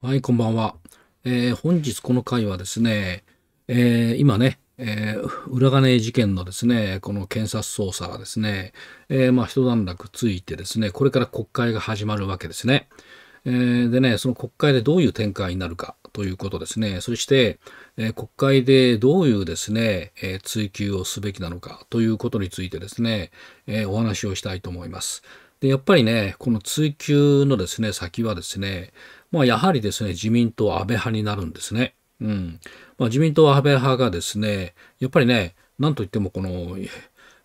はい、こんばんは。えー、本日この回はですね、えー、今ね、えー、裏金事件のですね、この検察捜査がですね、えまあ、一段落ついてですね、これから国会が始まるわけですね。えでね、その国会でどういう展開になるかということですね、そして、え国会でどういうですね、え追及をすべきなのかということについてですね、えお話をしたいと思います。で、やっぱりね、この追及のですね、先はですね、まあ、やはりですね、自民党安倍派になるんですね。うん。まあ、自民党安倍派がですね、やっぱりね、なんといってもこの、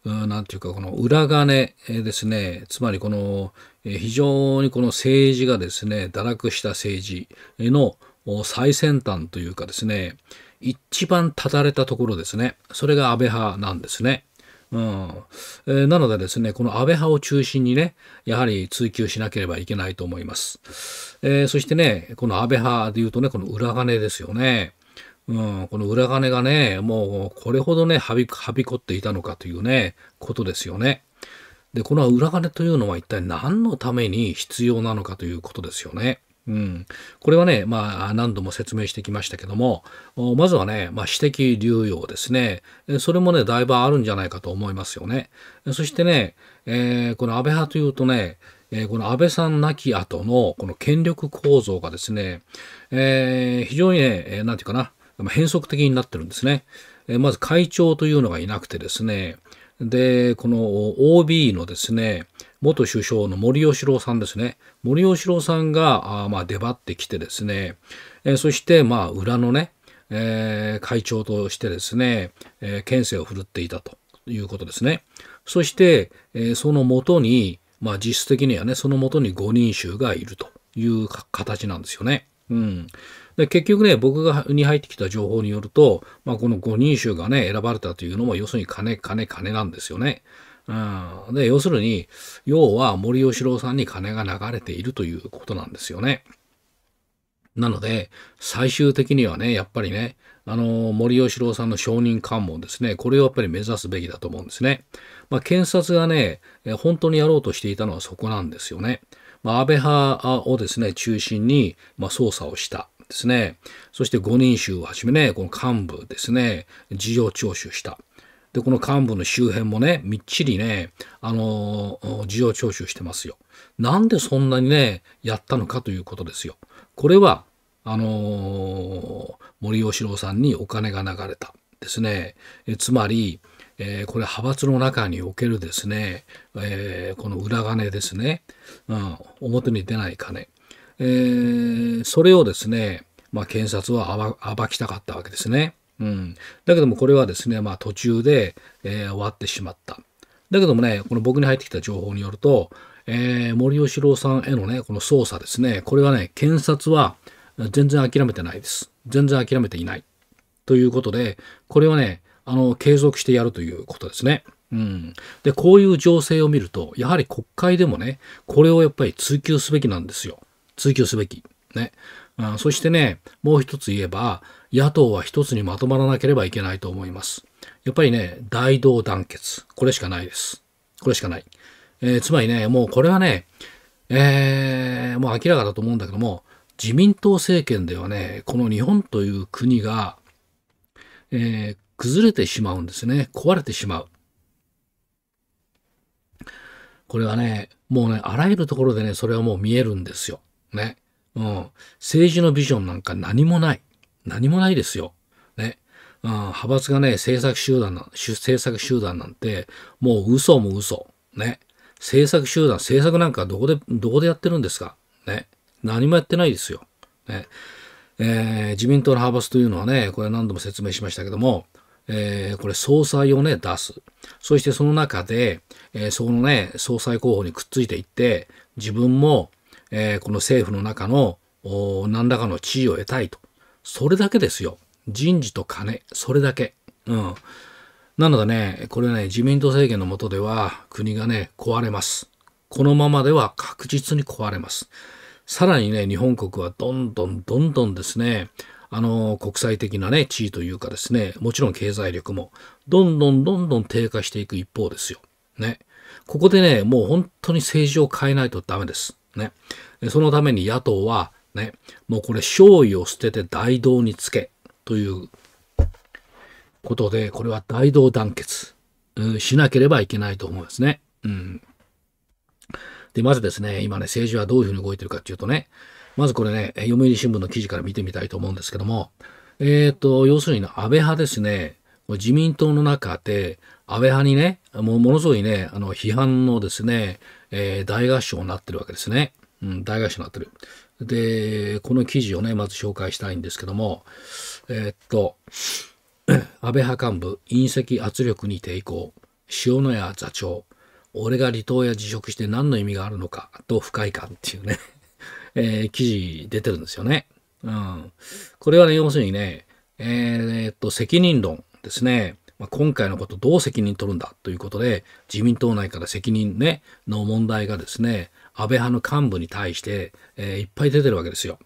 なんていうか、この裏金ですね、つまりこの、非常にこの政治がですね、堕落した政治の最先端というかですね、一番ただれたところですね、それが安倍派なんですね。うんえー、なのでですね、この安倍派を中心にね、やはり追及しなければいけないと思います。えー、そしてね、この安倍派でいうとね、この裏金ですよね。うん、この裏金がね、もうこれほどね、はびはびこっていたのかというね、ことですよね。で、この裏金というのは一体何のために必要なのかということですよね。うん、これはね、まあ、何度も説明してきましたけども、まずはね、まあ、私的流用ですね。それもね、だいぶあるんじゃないかと思いますよね。そしてね、えー、この安倍派というとね、えー、この安倍さん亡き後のこの権力構造がですね、えー、非常にね、なんていうかな、変則的になってるんですね。まず会長というのがいなくてですね、で、この OB のですね、元首相の森喜朗さんですね。森喜朗さんが、あまあ、出張ってきてですね、えそして、まあ、裏のね、えー、会長としてですね、えー、県政を振るっていたということですね。そして、えー、その元に、まあ、実質的にはね、その元に5人衆がいるという形なんですよね。うん、で結局ね、僕がに入ってきた情報によると、まあ、この5人衆がね、選ばれたというのも、要するに金、金、金なんですよね。うん、で要するに要は森喜朗さんに金が流れているということなんですよね。なので最終的にはねやっぱりねあの森喜朗さんの証人喚問ですねこれをやっぱり目指すべきだと思うんですね。まあ、検察がね本当にやろうとしていたのはそこなんですよね。まあ、安倍派をですね中心に、まあ、捜査をした。ですね。そして5人衆をはじめね、この幹部ですね、事情聴取した。で、この幹部の周辺もね、みっちりね、あのー、事情聴取してますよ。なんでそんなにね、やったのかということですよ。これは、あのー、森喜朗さんにお金が流れた。ですね。えつまり、えー、これ派閥の中におけるですね、えー、この裏金ですね、うん、表に出ない金、えー、それをですね、まあ、検察は暴きたかったわけですね。うん、だけどもこれはですね、まあ、途中で、えー、終わってしまった。だけどもね、この僕に入ってきた情報によると、えー、森喜朗さんへのね、この捜査ですね、これはね、検察は全然諦めてないです。全然諦めていない。ということで、これはね、あの、継続してやるということですね。うん。で、こういう情勢を見ると、やはり国会でもね、これをやっぱり追及すべきなんですよ。追及すべき。ね。うん、そしてね、もう一つ言えば、野党は一つにまとまらなければいけないと思います。やっぱりね、大同団結。これしかないです。これしかない。えー、つまりね、もうこれはね、えー、もう明らかだと思うんだけども、自民党政権ではね、この日本という国が、えー、崩れてしまうんですね。壊れてしまう。これはね、もうね、あらゆるところでね、それはもう見えるんですよ。ね。うん。政治のビジョンなんか何もない。何もないですよ。ね。うん、派閥がね、政策集団な、政策集団なんて、もう嘘も嘘。ね。政策集団、政策なんかどこで、どこでやってるんですかね。何もやってないですよ。ね。えー、自民党の派閥というのはね、これ何度も説明しましたけども、えー、これ総裁をね、出す。そしてその中で、えー、そのね、総裁候補にくっついていって、自分も、えー、この政府の中の何らかの地位を得たいとそれだけですよ。人事と金、それだけ。うん。なのでね、これね、自民党政権の下では国がね、壊れます。このままでは確実に壊れます。さらにね、日本国はどんどんどんどんですね、あの、国際的なね、地位というかですね、もちろん経済力も、どんどんどんどん低下していく一方ですよ。ね。ここでね、もう本当に政治を変えないとダメです。ね。そのために野党はね、もうこれ、勝意を捨てて大道につけということで、これは大道団結、うん、しなければいけないと思うんですね。うん。で、まずですね、今ね、政治はどういうふうに動いてるかっていうとね、まずこれね、読売新聞の記事から見てみたいと思うんですけども、えっ、ー、と、要するに安倍派ですね、自民党の中で、安倍派にね、もうものすごいね、あの批判のですね、えー、大合唱になってるわけですね。うん、大合唱になってる。で、この記事をね、まず紹介したいんですけども、えー、っと、安倍派幹部、隕石圧力に抵抗、塩谷座長、俺が離党や辞職して何の意味があるのかと不快感っていうね えー、記事出てるんですよね。うん。これはね、要するにね、えー、っと、責任論ですね。まあ、今回のことどう責任取るんだということで、自民党内から責任ね、の問題がですね、安倍派の幹部に対して、えー、いっぱい出てるわけですよ。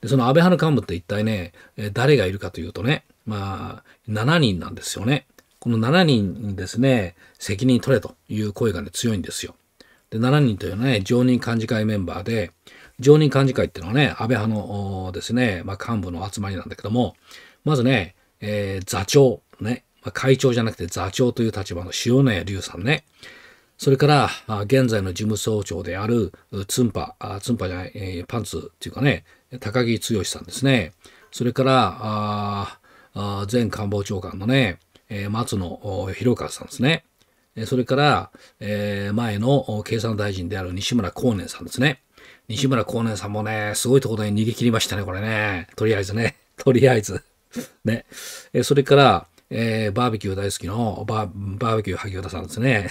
で、その安倍派の幹部って一体ね、え誰がいるかというとね、まあ、7人なんですよね。この7人にですね、責任取れという声がね、強いんですよ。で、7人というのはね、常任幹事会メンバーで、常任幹事会っていうのはね、安倍派のですね、まあ、幹部の集まりなんだけども、まずね、えー、座長、ね、まあ、会長じゃなくて座長という立場の塩谷隆さんね、それから、現在の事務総長である、ツンパ、ツンパじゃない、えパンツっていうかね、高木剛さんですね。それから、前官房長官のね、え松野博川さんですね。それから、え前の経産大臣である西村光年さんですね。西村光年さんもね、すごいところに逃げ切りましたね、これね。とりあえずね。とりあえず。ね。それから、えー、バーベキュー大好きのバーベキュー萩生田さんですね。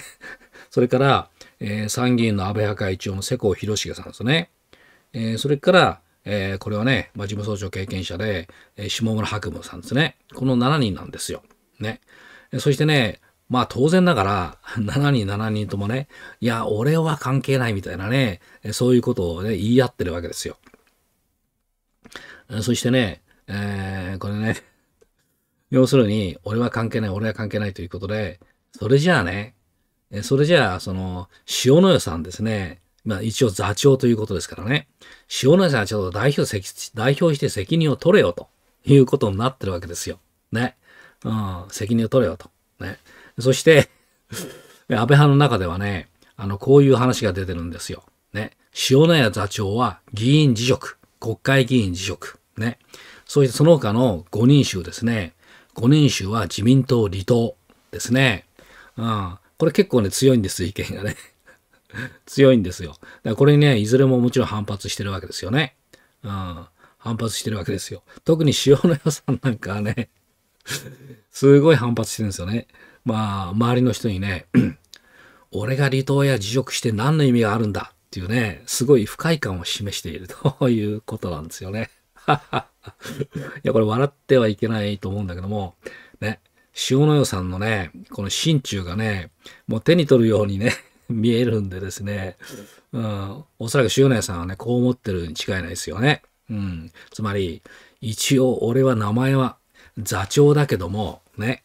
それから、えー、参議院の安倍派会長の世耕弘成さんですね。えー、それから、えー、これはね、まあ、事務総長経験者で、えー、下村博文さんですね。この7人なんですよ。ね。そしてね、まあ当然ながら、7 人7人ともね、いや、俺は関係ないみたいなね、そういうことをね、言い合ってるわけですよ。そしてね、えー、これね、要するに、俺は関係ない、俺は関係ないということで、それじゃあね、えそれじゃあ、その、塩野屋さんですね。まあ一応座長ということですからね。塩野屋さんはちょっと代表代表して責任を取れよということになってるわけですよ。ね。うん、責任を取れよと。ね。そして 安倍派の中ではね、あの、こういう話が出てるんですよ。ね。塩野屋座長は議員辞職、国会議員辞職。ね。そしてその他の5人衆ですね。5人衆は自民党離党ですね。うん。これ結構ね、強いんです意見がね。強いんですよ。だからこれにね、いずれももちろん反発してるわけですよね。うん。反発してるわけですよ。特に塩の屋さんなんかはね、すごい反発してるんですよね。まあ、周りの人にね、俺が離島や辞職して何の意味があるんだっていうね、すごい不快感を示している ということなんですよね。いや、これ笑ってはいけないと思うんだけども、塩野義さんのね、この心中がね、もう手に取るようにね、見えるんでですね、うん、おそらく塩野さんはね、こう思ってるに違いないですよね。うん、つまり、一応俺は名前は座長だけども、ね、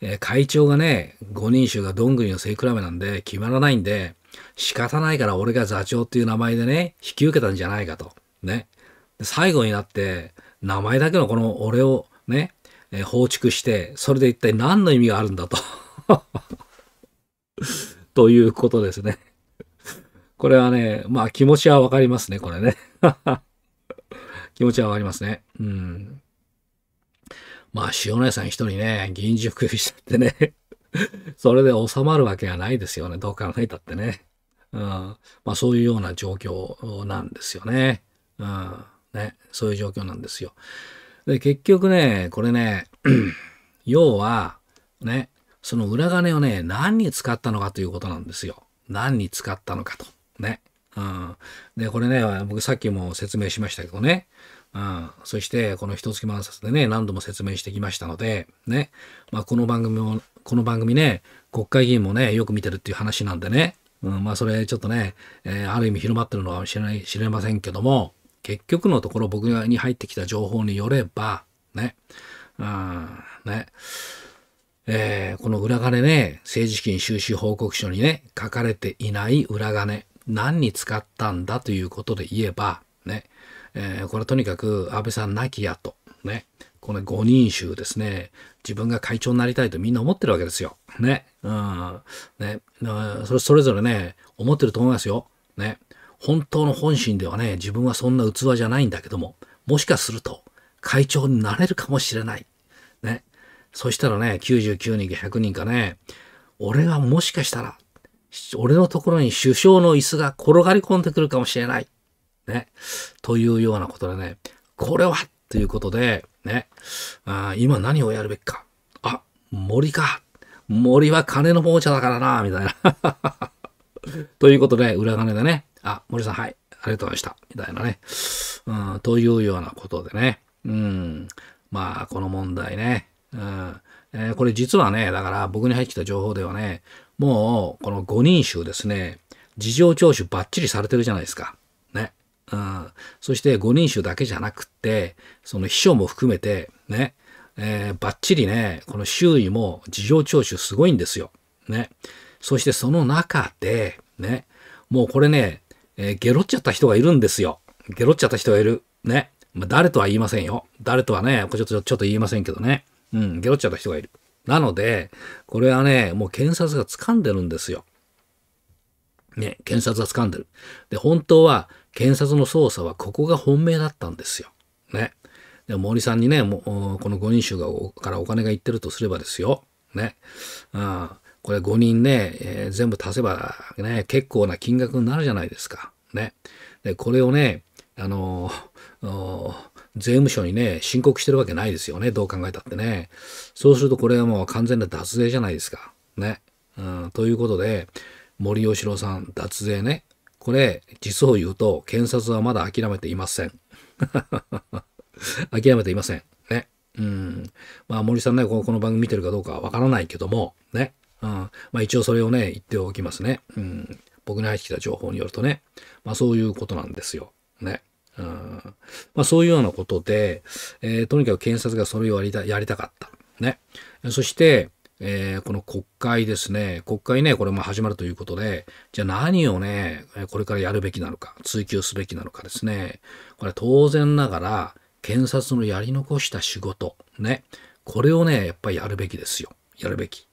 えー、会長がね、五人衆がどんぐりの背比べなんで決まらないんで、仕方ないから俺が座長っていう名前でね、引き受けたんじゃないかと。ね。最後になって、名前だけのこの俺をね、えー、放逐して、それで一体何の意味があるんだと ということですね。これはね、まあ気持ちはわかりますね、これね。気持ちはわかりますね。うん。まあ、塩屋さん一人ね、銀員塾しちゃってね それで収まるわけがないですよね。どう考えたってね。うん。まあ、そういうような状況なんですよね。うん。ね。そういう状況なんですよ。で、結局ね、これね、要は、ね、その裏金をね、何に使ったのかということなんですよ。何に使ったのかと。ね。うん。で、これね、僕さっきも説明しましたけどね。うん。そして、この一月満冊でね、何度も説明してきましたので、ね。まあ、この番組も、この番組ね、国会議員もね、よく見てるっていう話なんでね。うん、まあ、それちょっとね、えー、ある意味広まってるのかもしれない、知れませんけども、結局のところ僕に入ってきた情報によれば、ね、ん、ね、えー、この裏金ね、政治資金収支報告書にね、書かれていない裏金、何に使ったんだということで言えば、ね、えー、これとにかく安倍さん亡きやと、ね、この5人衆ですね、自分が会長になりたいとみんな思ってるわけですよ。ね、うん、ね、それそれぞれね、思ってると思いますよ。ね、本当の本心ではね、自分はそんな器じゃないんだけども、もしかすると会長になれるかもしれない。ね。そしたらね、99人か100人かね、俺はもしかしたら、俺のところに首相の椅子が転がり込んでくるかもしれない。ね。というようなことでね、これはということで、ね。あ今何をやるべきか。あ、森か。森は金の亡者だからな、みたいな。ということで、裏金でね、あ、森さん、はい、ありがとうございました。みたいなね。うん、というようなことでね。うん。まあ、この問題ね。うん。えー、これ実はね、だから僕に入ってきた情報ではね、もう、この5人衆ですね、事情聴取バッチリされてるじゃないですか。ね。うん。そして5人衆だけじゃなくって、その秘書も含めて、ね、えー、バッチリね、この周囲も事情聴取すごいんですよ。ね。そしてその中で、ね、もうこれね、えー、ゲロっちゃった人がいるんですよ。ゲロっちゃった人がいる。ね。まあ、誰とは言いませんよ。誰とはね、ちょっと、ちょっと言いませんけどね。うん、ゲロっちゃった人がいる。なので、これはね、もう検察が掴んでるんですよ。ね、検察が掴んでる。で、本当は、検察の捜査はここが本命だったんですよ。ね。で森さんにね、もう、この5人衆がからお金がいってるとすればですよ。ね。んこれ5人ね、えー、全部足せばね、結構な金額になるじゃないですか。ね。で、これをね、あの ー、税務署にね、申告してるわけないですよね。どう考えたってね。そうするとこれはもう完全な脱税じゃないですか。ね。うん、ということで、森喜朗さん、脱税ね。これ、実を言うと、検察はまだ諦めていません。諦めていません。ね。うん。まあ、森さんね、この番組見てるかどうかわからないけども、ね。うん。まあ一応それをね、言っておきますね。うん。僕に入ってきた情報によるとね。まあそういうことなんですよ。ね。うん。まあそういうようなことで、えー、とにかく検察がそれをやりたやりたかった。ね。そして、えー、この国会ですね。国会ね、これも始まるということで、じゃあ何をね、これからやるべきなのか、追及すべきなのかですね。これ当然ながら、検察のやり残した仕事、ね。これをね、やっぱりやるべきですよ。やるべき。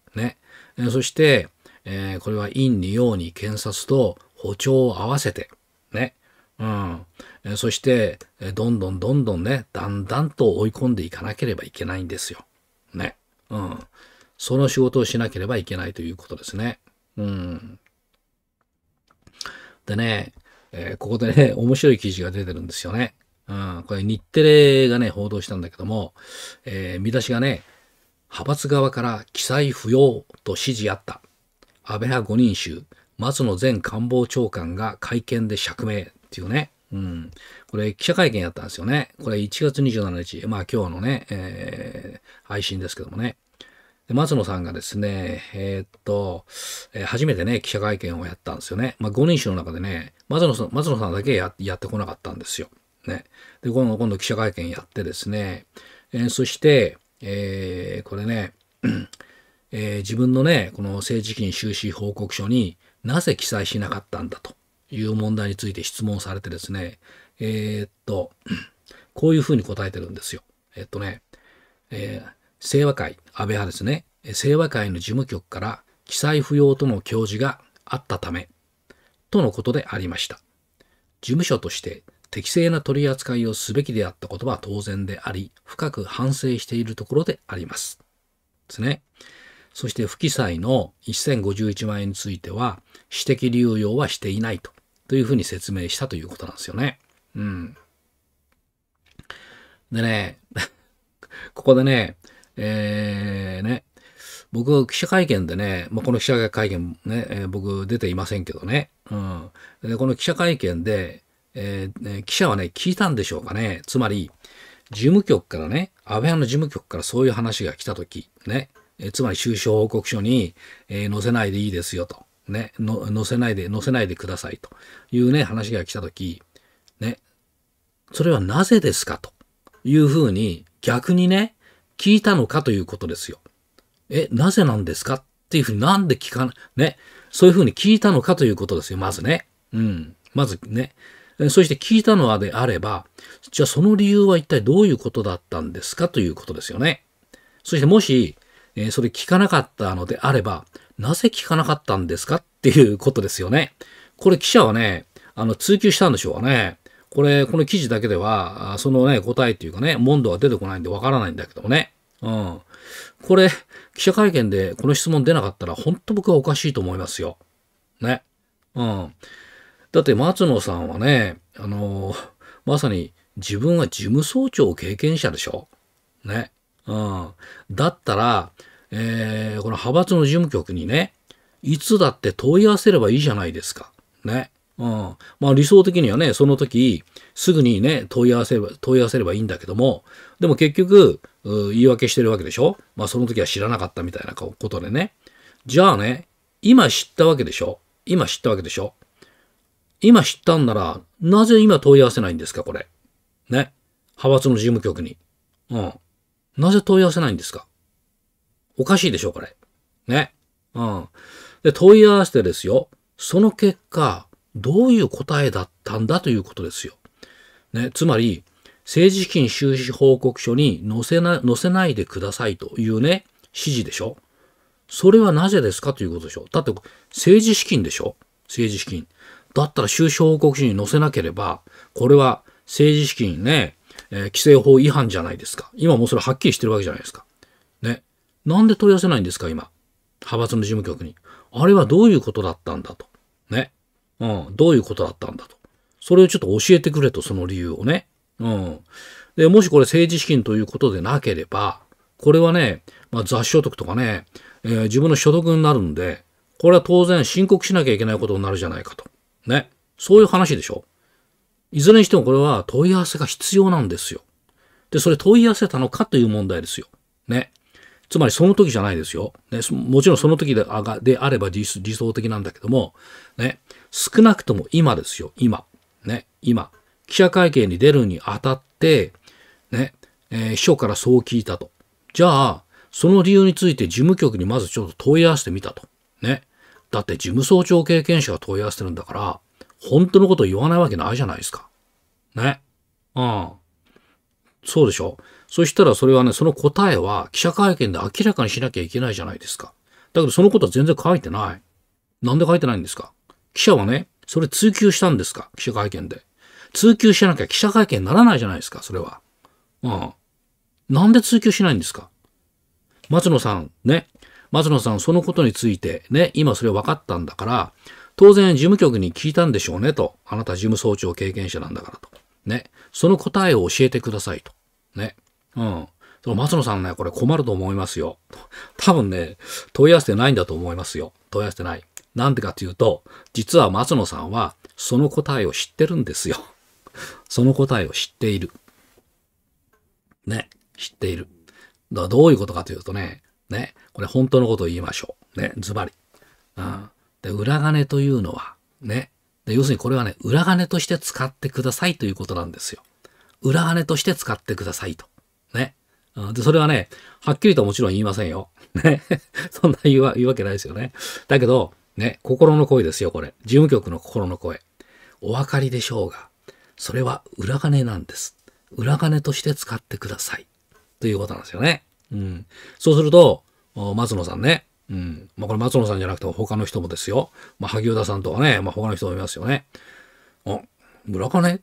えそして、えー、これは陰に陽に検察と歩調を合わせて、ね。うん。えそして、えどんどんどんどんね、だんだんと追い込んでいかなければいけないんですよ。ね。うん。その仕事をしなければいけないということですね。うん。でね、えー、ここでね、面白い記事が出てるんですよね。うん、これ日テレがね、報道したんだけども、えー、見出しがね、派閥側から記載不要と指示あった安倍派5人衆松野前官房長官が会見で釈明っていうね、うん、これ記者会見やったんですよねこれ1月27日まあ今日のね、えー、配信ですけどもね松野さんがですね、えー、っと、えー、初めてね、記者会見をやったんですよね。まあ、5人衆の中でね、松野さん松野さんだけややってこなかったんですよ。ね。で、今度、今度記者会見やってですね、えー、そして、えー、これね、えー、自分のね、この政治資金収支報告書になぜ記載しなかったんだという問題について質問されてですね、えー、っと、こういうふうに答えてるんですよ。えっとね、えー、清和会、安倍派ですね、清和会の事務局から記載不要との教示があったため、とのことでありました。事務所として適正な取り扱いをすべきであったことは当然であり、深く反省しているところであります。ですね。そして不記載の1051万円については、私的流用はしていないと、というふうに説明したということなんですよね。うん。でね、ここでね、えー、ね、僕、記者会見でね、まあ、この記者会見ね、えー、僕出ていませんけどね、うん。で、この記者会見で、えー、記者はね、聞いたんでしょうかね。つまり、事務局からね、安倍派の事務局からそういう話が来たとき、ね、えー、つまり収支報告書に、えー、載せないでいいですよと、ね、載せないで、載せないでくださいというね、話が来たとき、ね、それはなぜですかというふうに、逆にね、聞いたのかということですよ。え、なぜなんですかっていうふうになんで聞かな、ね、そういうふうに聞いたのかということですよ、まずね。うん。まずね。そして聞いたのであれば、じゃあその理由は一体どういうことだったんですかということですよね。そしてもし、えそれ聞かなかったのであれば、なぜ聞かなかったんですかっていうことですよね。これ記者はね、あの、追求したんでしょうね。これ、この記事だけでは、そのね、答えっていうかね、問答は出てこないんでわからないんだけどもね。うん。これ、記者会見でこの質問出なかったら、ほんと僕はおかしいと思いますよ。ね。うん。だって松野さんはね、あのー、まさに自分は事務総長経験者でしょ。ね。うん。だったら、えー、この派閥の事務局にね、いつだって問い合わせればいいじゃないですか。ね。うん。まあ理想的にはね、その時、すぐにね、問い合わせれば、問い合わせればいいんだけども、でも結局、言い訳してるわけでしょまあその時は知らなかったみたいなことでね。じゃあね、今知ったわけでしょ今知ったわけでしょ今知ったんなら、なぜ今問い合わせないんですか、これ。ね。派閥の事務局に。うん。なぜ問い合わせないんですかおかしいでしょ、これ。ね。うん。で、問い合わせてですよ。その結果、どういう答えだったんだということですよ。ね。つまり、政治資金収支報告書に載せな、載せないでくださいというね、指示でしょ。それはなぜですかということでしょ。だって、政治資金でしょ。政治資金。だったら収支報告書に載せなければ、これは政治資金ね、えー、規制法違反じゃないですか。今もうそれはっきりしてるわけじゃないですか。ね。なんで問い合わせないんですか、今。派閥の事務局に。あれはどういうことだったんだと。ね。うん。どういうことだったんだと。それをちょっと教えてくれと、その理由をね。うん。で、もしこれ政治資金ということでなければ、これはね、まあ、雑所得とかね、えー、自分の所得になるんで、これは当然申告しなきゃいけないことになるじゃないかと。ね。そういう話でしょいずれにしてもこれは問い合わせが必要なんですよ。で、それ問い合わせたのかという問題ですよ。ね。つまりその時じゃないですよ。ね、もちろんその時であであれば理想的なんだけども、ね、少なくとも今ですよ。今。ね、今。記者会見に出るにあたって、ね、えー、秘書からそう聞いたと。じゃあ、その理由について事務局にまずちょっと問い合わせてみたと。ね。だって事務総長経験者が問い合わせてるんだから、本当のこと言わないわけないじゃないですか。ね。うん。そうでしょそしたらそれはね、その答えは記者会見で明らかにしなきゃいけないじゃないですか。だけどそのことは全然書いてない。なんで書いてないんですか記者はね、それ追求したんですか記者会見で。追求しなきゃ記者会見にならないじゃないですか、それは。うん。なんで追求しないんですか松野さん、ね、松野さん、そのことについて、ね、今それ分かったんだから、当然事務局に聞いたんでしょうねと。あなた事務総長経験者なんだからと。ね。その答えを教えてくださいと。ね。うん。その松野さんね、これ困ると思いますよ。と多分ね、問い合わせてないんだと思いますよ。問い合わせてない。なんでかっていうと、実は松野さんは、その答えを知ってるんですよ。その答えを知っている。ね。知っている。だどういうことかというとね、ね。これ本当のことを言いましょう。ね、ズバリ。うん、で裏金というのは、ね、で要するにこれはね、裏金として使ってくださいということなんですよ。裏金として使ってくださいと。ね。で、それはね、はっきりとはもちろん言いませんよ。ね。そんな言うわ言うわけないですよね。だけど、ね、心の声ですよ、これ。事務局の心の声。お分かりでしょうが、それは裏金なんです。裏金として使ってください。ということなんですよね。うん。そうすると、松野さんね。うん。まあ、これ松野さんじゃなくて他の人もですよ。まあ、萩生田さんとかね、まあ、他の人もいますよね。あ、裏金っ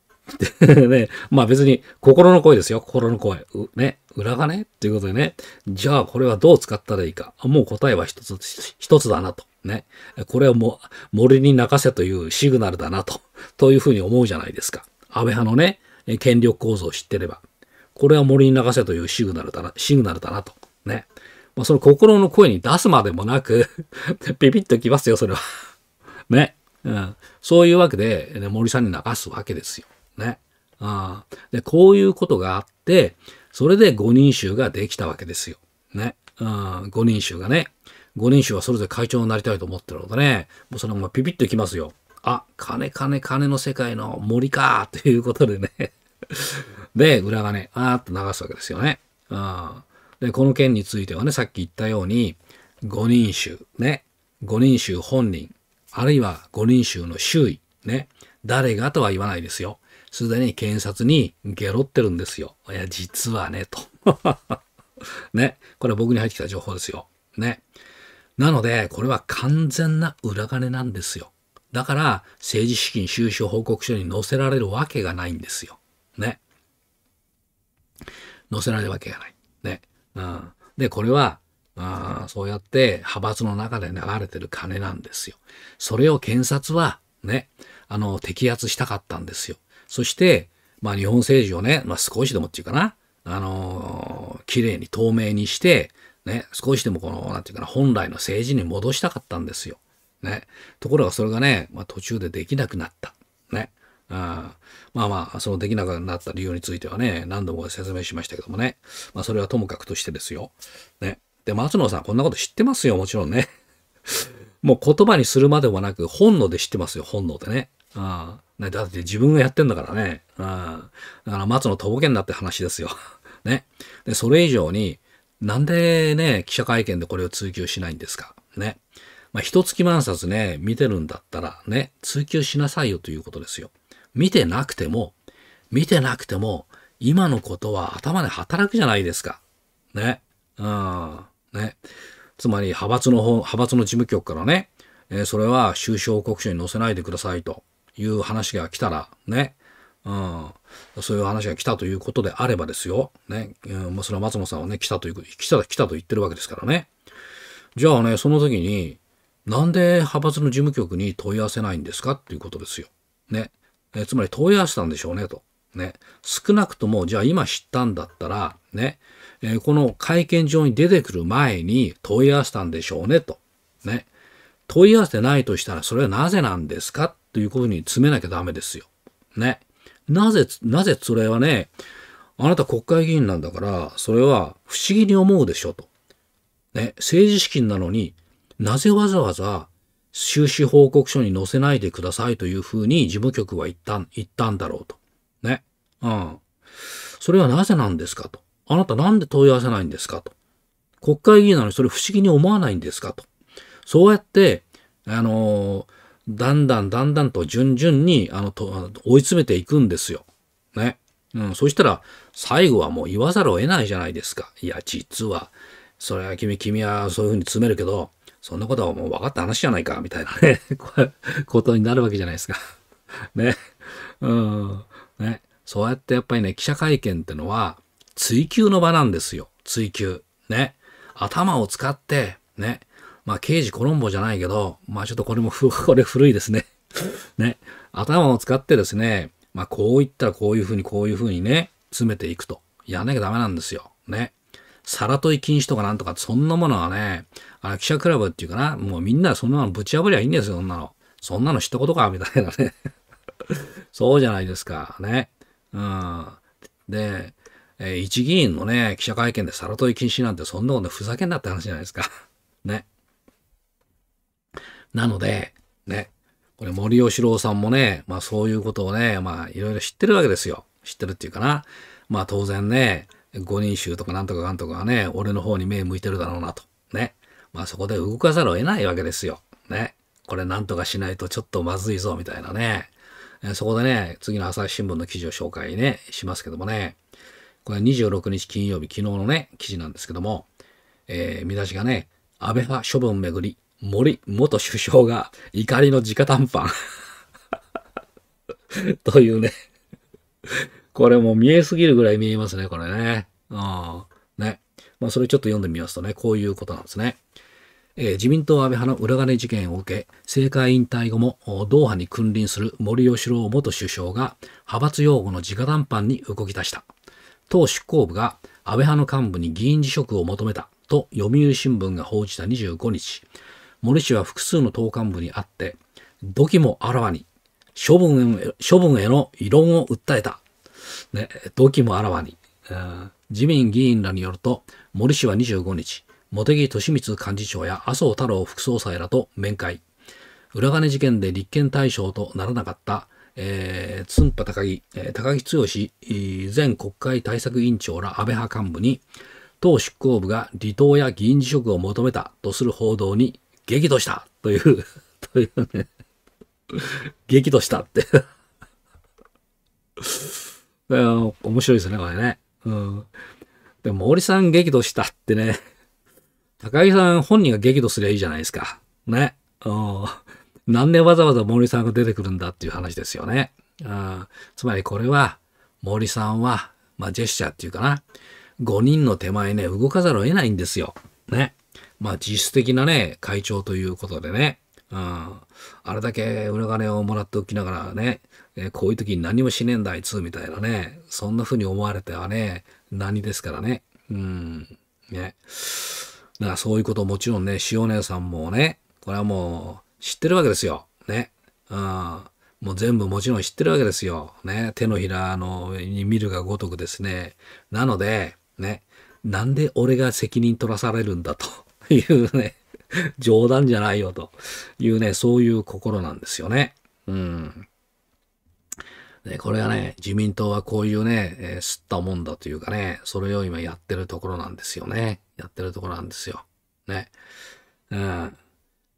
て ね、まあ別に心の声ですよ。心の声。うね、裏金っていうことでね、じゃあこれはどう使ったらいいか。もう答えは一つ、一つだなと。ね。これはもう森に泣かせというシグナルだなと。というふうに思うじゃないですか。安倍派のね、権力構造を知ってれば。これは森に泣かせというシグナルだな、シグナルだなと。ね。まその心の声に出すまでもなくピピ ッときますよ、それは ね。うん、そういうわけで、ね、森さんに流すわけですよ。ね。あで、こういうことがあって、それで五人衆ができたわけですよ。ね。五人衆がね。五人衆はそれぞれ会長になりたいと思ってるのでね、もうそのままピピッときますよ。あ、金金金の世界の森かということでね で、裏金、あーっと流すわけですよね。うん。で、この件についてはね、さっき言ったように、五人衆、ね、五人衆本人、あるいは五人衆の周囲、ね、誰がとは言わないですよ。すでに検察にゲロってるんですよ。いや、実はね、と。ね、これは僕に入ってきた情報ですよ。ね。なので、これは完全な裏金なんですよ。だから、政治資金収支報告書に載せられるわけがないんですよ。ね。載せられるわけがない。うん、で、これは、あそうやって派閥の中で流れてる金なんですよ。それを検察はね、あの、摘発したかったんですよ。そして、まあ日本政治をね、まあ少しでもっていうかな、あのー、綺麗に透明にして、ね、少しでもこの、なんていうかな、本来の政治に戻したかったんですよ。ね。ところがそれがね、まあ途中でできなくなった。ね。あまあまあ、そのできなくなった理由についてはね、何度も説明しましたけどもね。まあそれはともかくとしてですよ。ね。で、松野さん、こんなこと知ってますよ、もちろんね。もう言葉にするまでもなく、本能で知ってますよ、本能でね。あねだって自分がやってんだからね。あだから松野とぼけんなって話ですよ。ね。で、それ以上に、なんでね、記者会見でこれを追求しないんですか。ね。まあ、一月万冊ね、見てるんだったらね、追求しなさいよということですよ。見てなくても、見てなくても、今のことは頭で働くじゃないですか。ね。うん。ね。つまり、派閥の方、派閥の事務局からね、えー、それは収支報告書に載せないでくださいという話が来たら、ね。うん。そういう話が来たということであればですよ。ね。うん、それは松本さんはね、来たという、来た、来たと言ってるわけですからね。じゃあね、その時に、なんで派閥の事務局に問い合わせないんですかっていうことですよ。ね。えつまり問い合わせたんでしょうねと。ね。少なくとも、じゃあ今知ったんだったら、ね、えー、この会見場に出てくる前に問い合わせたんでしょうねと。ね。問い合わせてないとしたら、それはなぜなんですかということに詰めなきゃダメですよ。ね。なぜ、なぜそれはね、あなた国会議員なんだから、それは不思議に思うでしょと。ね。政治資金なのになぜわざわざ収支報告書に載せないでくださいというふうに事務局は言った言ったんだろうと。ね。うん。それはなぜなんですかと。あなたなんで問い合わせないんですかと。国会議員なのにそれ不思議に思わないんですかと。そうやって、あのー、だんだんだんだんと順々にあのと追い詰めていくんですよ。ね。うん、そしたら最後はもう言わざるを得ないじゃないですか。いや、実は、それは君、君はそういうふうに詰めるけど、そんなことはもう分かった話じゃないか、みたいなね、ことになるわけじゃないですか。ね。うん。ね。そうやってやっぱりね、記者会見ってのは、追求の場なんですよ。追求。ね。頭を使って、ね。まあ、刑事コロンボじゃないけど、まあちょっとこれも、これ古いですね。ね。頭を使ってですね、まあこう言ったらこういうふうにこういうふうにね、詰めていくと。やんなきゃダメなんですよ。ね。皿問い禁止とかなんとか、そんなものはね、あの、記者クラブっていうかな、もうみんなそんなのぶち破りゃいいんですよ、そんなの。そんなの知ったことか、みたいなね。そうじゃないですか、ね。うん。で、えー、一議員のね、記者会見で皿問い禁止なんて、そんなことふざけんなって話じゃないですか。ね。なので、ね、これ森喜朗さんもね、まあそういうことをね、まあいろいろ知ってるわけですよ。知ってるっていうかな。まあ当然ね、五人衆とかなんとかかんとかがね、俺の方に目向いてるだろうなと。ね。まあそこで動かざるを得ないわけですよ。ね。これなんとかしないとちょっとまずいぞ、みたいなね。そこでね、次の朝日新聞の記事を紹介ね、しますけどもね。これ26日金曜日、昨日のね、記事なんですけども、えー、見出しがね、安倍派処分めぐり、森元首相が怒りの直談判 というねこれも見えすぎるぐらい見えますね、これね。うん。ね。まあ、それちょっと読んでみますとね、こういうことなんですね。えー、自民党安倍派の裏金事件を受け、政界引退後もドーハに君臨する森喜朗元首相が派閥擁護の直談判に動き出した。党執行部が安倍派の幹部に議員辞職を求めたと読売新聞が報じた25日、森氏は複数の党幹部に会って、土器もあらわに処分への異論を訴えたね、動機もあらわに。自民議員らによると、森氏は25日、茂木敏光幹事長や麻生太郎副総裁らと面会。裏金事件で立憲対象とならなかった、えー、津波高木、えー、高木剛前国会対策委員長ら安倍派幹部に、党執行部が離党や議員辞職を求めたとする報道に激怒したという、というね、激怒したって面白いですね、これね。うん。でも、森さん激怒したってね、高木さん本人が激怒すりゃいいじゃないですか。ね。うん。なんでわざわざ森さんが出てくるんだっていう話ですよね。うん、つまりこれは、森さんは、まあ、ジェスチャーっていうかな、5人の手前ね、動かざるを得ないんですよ。ね。まあ、実質的なね、会長ということでね、うん、あれだけ裏金をもらっておきながらね、えこういう時に何もしねえんだあいつみたいなねそんな風に思われてはね何ですからねうんねだからそういうことをもちろんね塩姉さんもねこれはもう知ってるわけですよねうんもう全部もちろん知ってるわけですよ。ね。手のひらのに見るがごとくですね。なので、ね。なんで俺が責任取らされるんだと いうね。冗談じゃないよというね、そういう心なんですよね。うん。ね、これはね、自民党はこういうね、えー、吸ったもんだというかね、それを今やってるところなんですよね。やってるところなんですよ。ね。うん。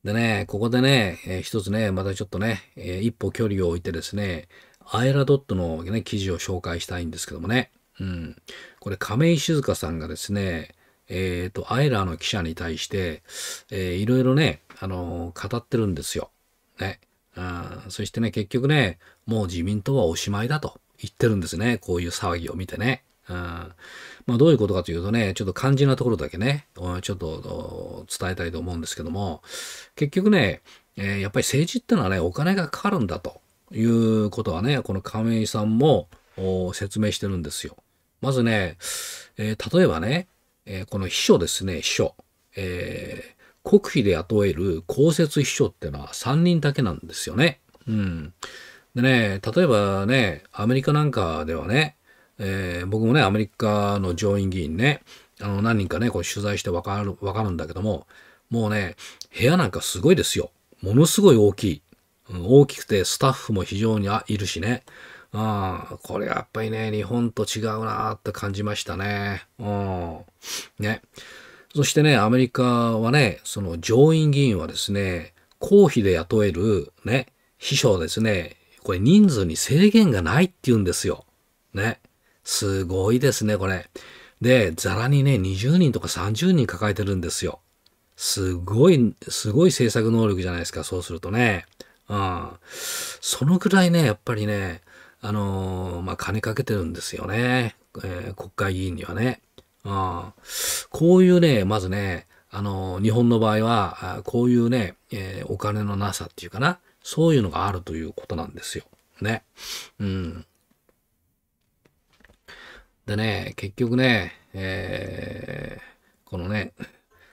でね、ここでね、えー、一つね、またちょっとね、えー、一歩距離を置いてですね、アイラドットの、ね、記事を紹介したいんですけどもね。うん。これ、亀井静香さんがですね、えっ、ー、と、アイラの記者に対して、えー、いろいろね、あのー、語ってるんですよ。ね。うん、そしてね、結局ね、もう自民党はおしまいだと言ってるんですね。こういう騒ぎを見てね。うん、まあどういうことかというとね、ちょっと肝心なところだけね、ちょっと伝えたいと思うんですけども、結局ね、えー、やっぱり政治ってのはね、お金がかかるんだということはね、この亀井さんも説明してるんですよ。まずね、えー、例えばね、えー、この秘書ですね、秘書。えー、国費で雇える公設秘書ってのは3人だけなんですよね。うん。でね、例えばね、アメリカなんかではね、えー、僕もね、アメリカの上院議員ね、あの、何人かね、こう取材してわかる、わかるんだけども、もうね、部屋なんかすごいですよ。ものすごい大きい。うん、大きくてスタッフも非常にいるしね。うん、これやっぱりね、日本と違うなーって感じましたね。うん。ね。そしてね、アメリカはね、その上院議員はですね、公費で雇えるね、秘書ですね、これ人数に制限がないって言うんですよ。ね。すごいですね、これ。で、ざらにね、20人とか30人抱えてるんですよ。すごい、すごい制作能力じゃないですか、そうするとね。うん。そのくらいね、やっぱりね、あのー、まあ、金かけてるんですよね。えー、国会議員にはね。うん。こういうね、まずね、あのー、日本の場合は、こういうね、えお金のなさっていうかな。そういうのがあるということなんですよ。ね。うん。でね、結局ね、えー、このね、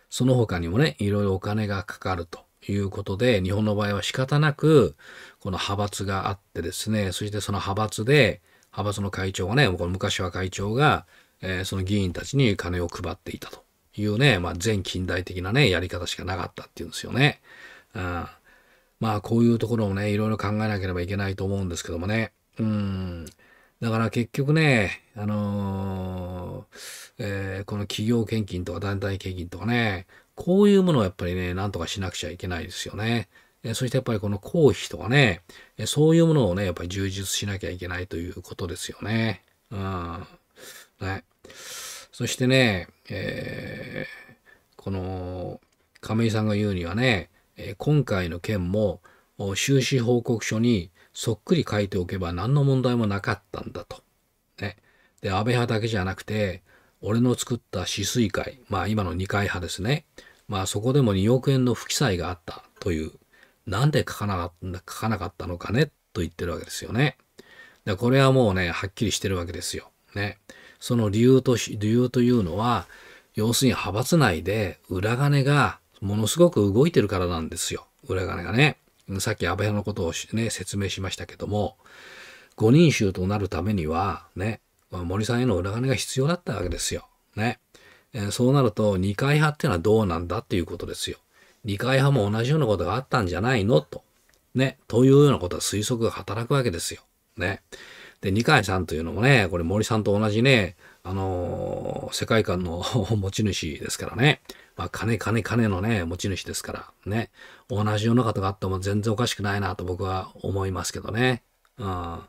その他にもね、いろいろお金がかかるということで、日本の場合は仕方なく、この派閥があってですね、そしてその派閥で、派閥の会長がね、この昔は会長が、えー、その議員たちに金を配っていたというね、まあ、近代的なね、やり方しかなかったっていうんですよね。うんまあこういうところをね、いろいろ考えなければいけないと思うんですけどもね。うん。だから結局ね、あのー、えー、この企業献金とか団体献金とかね、こういうものをやっぱりね、なんとかしなくちゃいけないですよね。えそしてやっぱりこの公費とかね、えそういうものをね、やっぱり充実しなきゃいけないということですよね。うん。ね。そしてね、えー、この、亀井さんが言うにはね、え今回の件も収支報告書にそっくり書いておけば何の問題もなかったんだと。ね。で、安倍派だけじゃなくて、俺の作った止水会、まあ今の二階派ですね。まあそこでも2億円の不記載があったという、なんで書かなかった書かなかったのかねと言ってるわけですよね。で、これはもうね、はっきりしてるわけですよ。ね。その理由とし、理由というのは、要するに派閥内で裏金がものすごく動いてるからなんですよ。裏金がね。さっき安倍派のことをね、説明しましたけども、五人衆となるためには、ね、森さんへの裏金が必要だったわけですよ。ね。えー、そうなると、二階派ってのはどうなんだっていうことですよ。二階派も同じようなことがあったんじゃないのと。ね。というようなことは推測が働くわけですよ。ね。で、二階さんというのもね、これ森さんと同じね、あのー、世界観の 持ち主ですからね。まあ、金、金、金のね、持ち主ですから、ね、同じ世の中とがあっても全然おかしくないなと僕は思いますけどね。うん。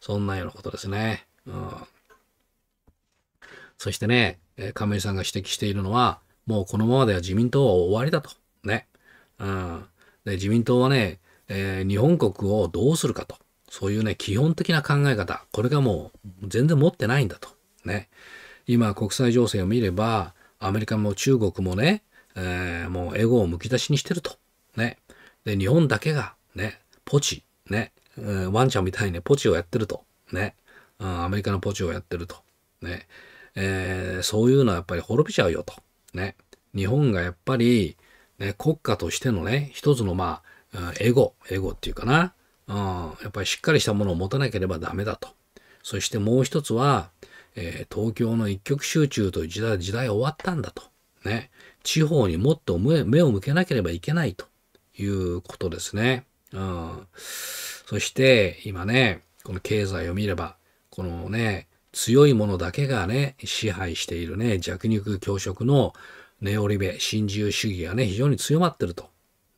そんなようなことですね。うん。そしてね、亀井さんが指摘しているのは、もうこのままでは自民党は終わりだと。ね。うん。で、自民党はね、えー、日本国をどうするかと。そういうね、基本的な考え方。これがもう全然持ってないんだと。ね。今、国際情勢を見れば、アメリカも中国もね、えー、もうエゴをむき出しにしてると。ね。で、日本だけが、ね、ポチ、ね、ワンちゃんみたいに、ね、ポチをやってると。ね。うん、アメリカのポチをやってると。ね。えー、そういうのはやっぱり滅びちゃうよと。ね。日本がやっぱり、ね、国家としてのね、一つのまあ、エゴ、エゴっていうかな。うん、やっぱりしっかりしたものを持たなければダメだと。そしてもう一つは、えー、東京の一極集中という時代時代は終わったんだと。ね。地方にもっと目を向けなければいけないということですね。うん。そして、今ね、この経済を見れば、このね、強いものだけがね、支配しているね、弱肉強食のネオリベ、新自由主義がね、非常に強まってると。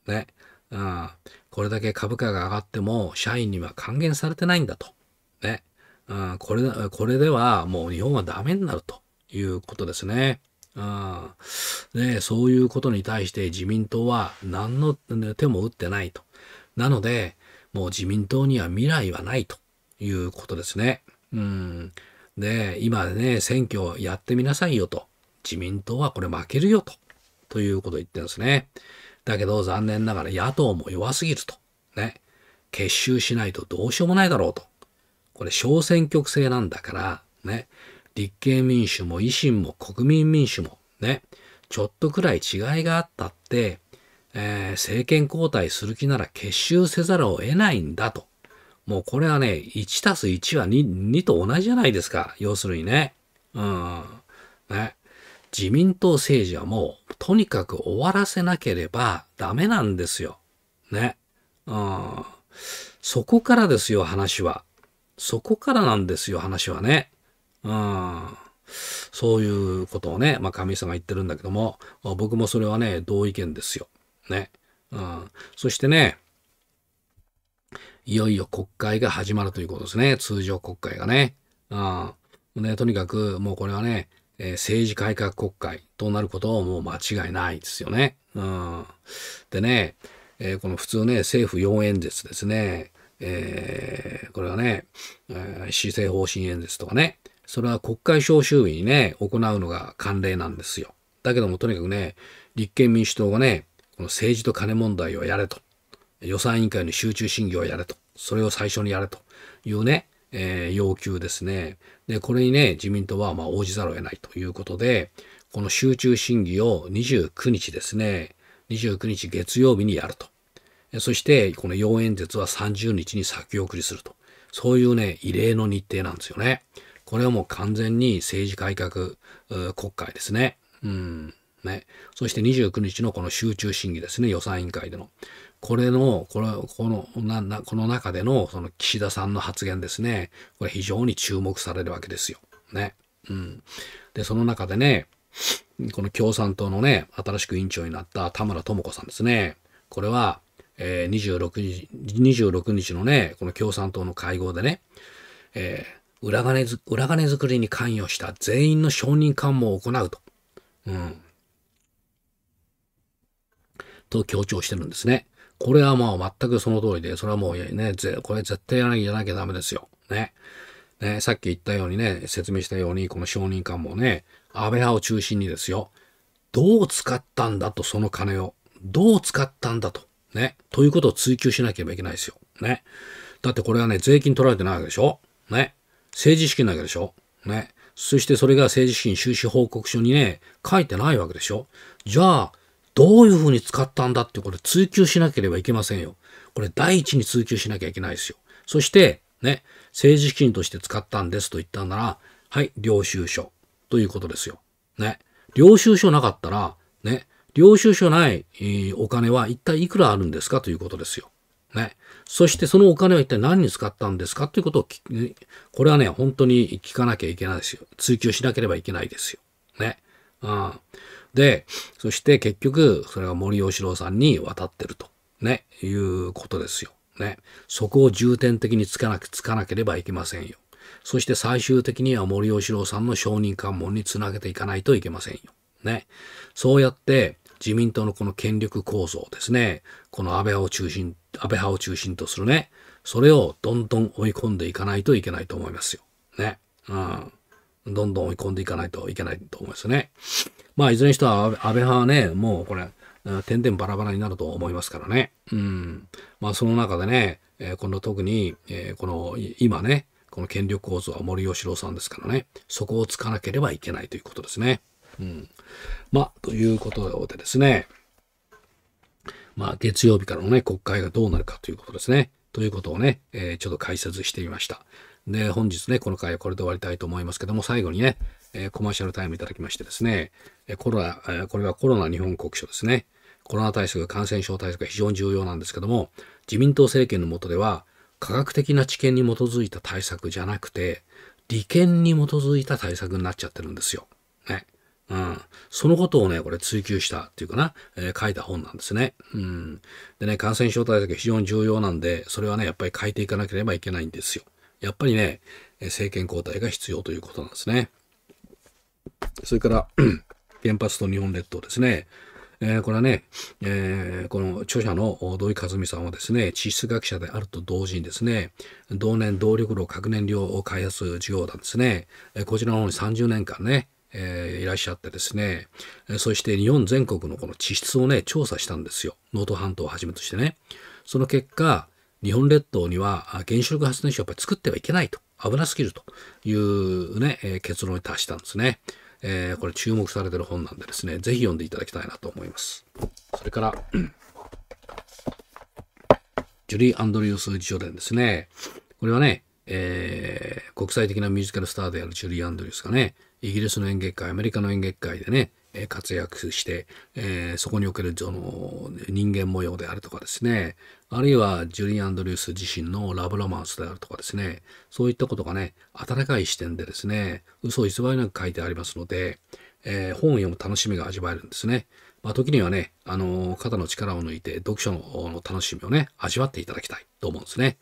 ね。うん。これだけ株価が上がっても、社員には還元されてないんだと。ね。これだ、これではもう日本はダメになるということですね。うん、そういうことに対して自民党は何の手も打ってないと。なので、もう自民党には未来はないということですね。うん、で、今ね、選挙やってみなさいよと。自民党はこれ負けるよと。ということを言ってるんですね。だけど残念ながら野党も弱すぎると。ね。結集しないとどうしようもないだろうと。これ小選挙区制なんだから、ね、立憲民主も維新も国民民主も、ね、ちょっとくらい違いがあったって、えー、政権交代する気なら結集せざるを得ないんだと。もうこれはね、1たす1は 2, 2と同じじゃないですか。要するにね。うん。ね。自民党政治はもう、とにかく終わらせなければダメなんですよ。ね。うん。そこからですよ、話は。そこからなんですよ、話はね。うん。そういうことをね、まあ、神様が言ってるんだけども、まあ、僕もそれはね、同意見ですよ。ね。うん。そしてね、いよいよ国会が始まるということですね。通常国会がね。うん。ね、とにかく、もうこれはね、えー、政治改革国会となることをもう間違いないですよね。うん。でね、えー、この普通ね、政府4演説ですね。えー、これはね、え施政方針演説とかね、それは国会召集日にね、行うのが慣例なんですよ。だけども、とにかくね、立憲民主党がね、この政治と金問題をやれと。予算委員会の集中審議をやれと。それを最初にやれというね、えー、要求ですね。で、これにね、自民党はま応じざるを得ないということで、この集中審議を29日ですね、29日月曜日にやるとそしてこの要演説は30日に先送りすると。そういうね、異例の日程なんですよね。これはもう完全に政治改革国会ですね。うん。ね。そして29日のこの集中審議ですね、予算委員会での。これの、ここの、な、な、この中での、その岸田さんの発言ですね。これ非常に注目されるわけですよ。ね。うん。で、その中でね、この共産党のね、新しく委員長になった田村智子さんですね。これは、えー、26, 日26日のね、この共産党の会合でね、えー、裏金裏金作りに関与した全員の承認喚問を行うと、うん、と強調してるんですね。これはまあ全くその通りで、それはもうね、これ絶対やらなきゃダメですよ。ね。ね、さっき言ったようにね、説明したように、この承認官もね、安倍派を中心にですよ、どう使ったんだと、その金を。どう使ったんだと。ね。ということを追求しなければいけないですよ。ね。だってこれはね、税金取られてないわけでしょね。政治資金なわけでしょね。そしてそれが政治資金収支報告書にね、書いてないわけでしょじゃあ、どういうふうに使ったんだってこれ追求しなければいけませんよ。これ第一に追求しなきゃいけないですよ。そして、ね、政治資金として使ったんですと言ったんなら、はい、領収書ということですよ。ね。領収書なかったら、ね、領収書ない、えー、お金は一体いくらあるんですかということですよ。ね。そしてそのお金は一体何に使ったんですかということを、これはね、本当に聞かなきゃいけないですよ。追求しなければいけないですよ。ね。うん、で、そして結局、それが森喜朗さんに渡ってると、ね、いうことですよ。ね。そこを重点的につかなく、つかなければいけませんよ。そして最終的には森喜朗さんの承認喚問につなげていかないといけませんよ。ね。そうやって、自民党のこの権力構造ですね、この安倍派を中心、安倍派を中心とするね、それをどんどん追い込んでいかないといけないと思いますよ。ね。うん。どんどん追い込んでいかないといけないと思いますね。まあ、いずれにしては安倍派はね、もうこれ、点々バラバラになると思いますからね。うん。まあ、その中でね、えー、この特に、えー、この、今ね、この権力構造は森喜朗さんですからね、そこをつかなければいけないということですね。うん。まあ、ということでですね、まあ、月曜日からのね、国会がどうなるかということですね。ということをね、えー、ちょっと解説してみました。で、本日ね、この回はこれで終わりたいと思いますけども、最後にね、えー、コマーシャルタイムいただきましてですね、コロナ、えー、これはコロナ日本国書ですね。コロナ対策、感染症対策が非常に重要なんですけども、自民党政権の下では、科学的な知見に基づいた対策じゃなくて、利権に基づいた対策になっちゃってるんですよ。ね。うん。そのことをね、これ追求したっていうかな、えー、書いた本なんですね。うん。でね、感染症対策非常に重要なんで、それはね、やっぱり変えていかなければいけないんですよ。やっぱりね、政権交代が必要ということなんですね。それから、原発と日本列島ですね。えー、これはね、えー、この著者の土井和美さんはですね、地質学者であると同時にですね、同年動力炉核燃料開発事業団ですね、えこちらの方に30年間ね、えー、いらっしゃってですね、そして日本全国のこの地質をね、調査したんですよ。能登半島をはじめとしてね。その結果、日本列島には原子力発電所をやっぱり作ってはいけないと。危なすぎるというね、えー、結論に達したんですね。えー、これ注目されてる本なんでですね、ぜひ読んでいただきたいなと思います。それから、ジュリー・アンドリュース自叙伝ですね。これはね、えー、国際的なミュージカルスターであるジュリー・アンドリュースがね、イギリスの演劇界、アメリカの演劇界でね、活躍して、えー、そこにおけるその人間模様であるとかですね、あるいはジュリー・アンドリュース自身のラブロマンスであるとかですね、そういったことがね、温かい視点でですね、嘘偽りなく書いてありますので、えー、本を読む楽しみが味わえるんですね。まあ、時にはね、あのー、肩の力を抜いて読書の楽しみをね、味わっていただきたいと思うんですね。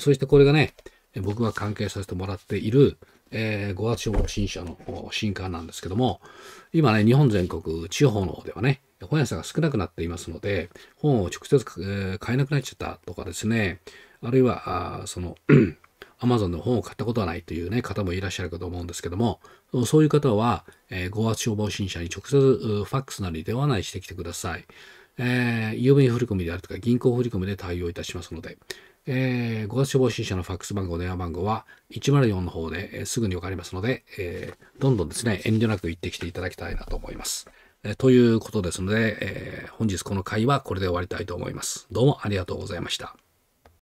そしてこれがね、僕が関係させてもらっている、えー、5月賞新社の新刊なんですけども、今ね、日本全国地方の方ではね、本屋さんが少なくなっていますので、本を直接、え買えなくなっちゃったとかですね、あるいは、あその、アマゾンの本を買ったことはないという、ね、方もいらっしゃるかと思うんですけども、そういう方は、えー、5月消防審査に直接ファックスなり電話内してきてください。えー、郵便振込であるとか銀行振込で対応いたしますので、えー、ご発症者のファックス番号、電話番号は104の方で、えすぐに分かりますので、えー、どんどんですね、遠慮なく行ってきていただきたいなと思います。えー、ということですので、えー、本日この回はこれで終わりたいと思います。どうもありがとうございました。